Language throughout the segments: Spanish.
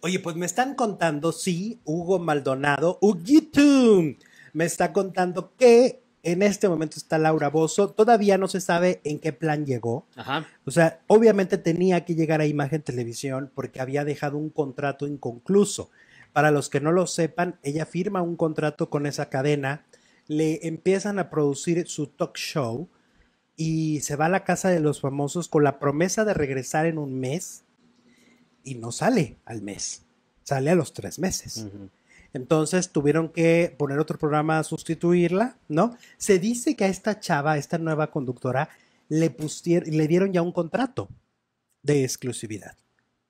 Oye, pues me están contando, sí, Hugo Maldonado, Huguito, me está contando que en este momento está Laura Bozo, todavía no se sabe en qué plan llegó. Ajá. O sea, obviamente tenía que llegar a Imagen Televisión porque había dejado un contrato inconcluso. Para los que no lo sepan, ella firma un contrato con esa cadena, le empiezan a producir su talk show y se va a la casa de los famosos con la promesa de regresar en un mes y no sale al mes, sale a los tres meses. Entonces tuvieron que poner otro programa a sustituirla, ¿no? Se dice que a esta chava, esta nueva conductora, le, le dieron ya un contrato de exclusividad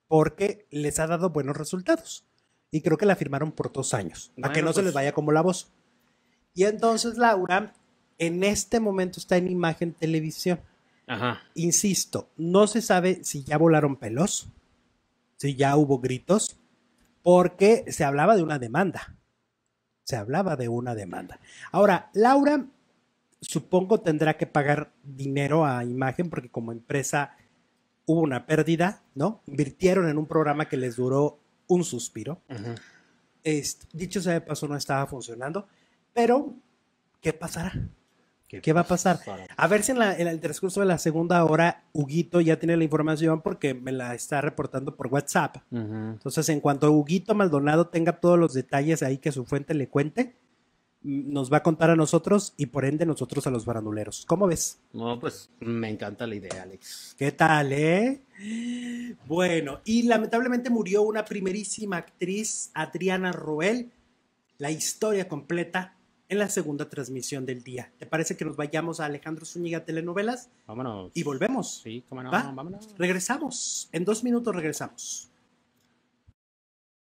porque les ha dado buenos resultados. Y creo que la firmaron por dos años, Para que no se les pues. vaya como la voz. Y entonces Laura, en este momento está en imagen televisión. Ajá. Insisto, no se sabe si ya volaron pelos, sí, ya hubo gritos, porque se hablaba de una demanda. Se hablaba de una demanda. Ahora, Laura, supongo tendrá que pagar dinero a imagen porque como empresa hubo una pérdida, ¿no? Invirtieron en un programa que les duró un suspiro. Este, dicho sea de paso, no estaba funcionando, pero ¿qué pasará? ¿Qué, va a pasar? A ver si en, el transcurso de la segunda hora Huguito ya tiene la información porque me la está reportando por WhatsApp. Entonces, en cuanto Huguito Maldonado tenga todos los detalles ahí que su fuente le cuente, mm, nos va a contar a nosotros y por ende nosotros a los baranduleros. ¿Cómo ves? No, pues me encanta la idea, Alex. ¿Qué tal, eh? Bueno, y lamentablemente murió una primerísima actriz, Adriana Roel. La historia completa en la segunda transmisión del día. ¿Te parece que nos vayamos a Alejandro Zúñiga Telenovelas? Vámonos. Y volvemos. Sí, cómo no, vámonos. Regresamos. En dos minutos regresamos.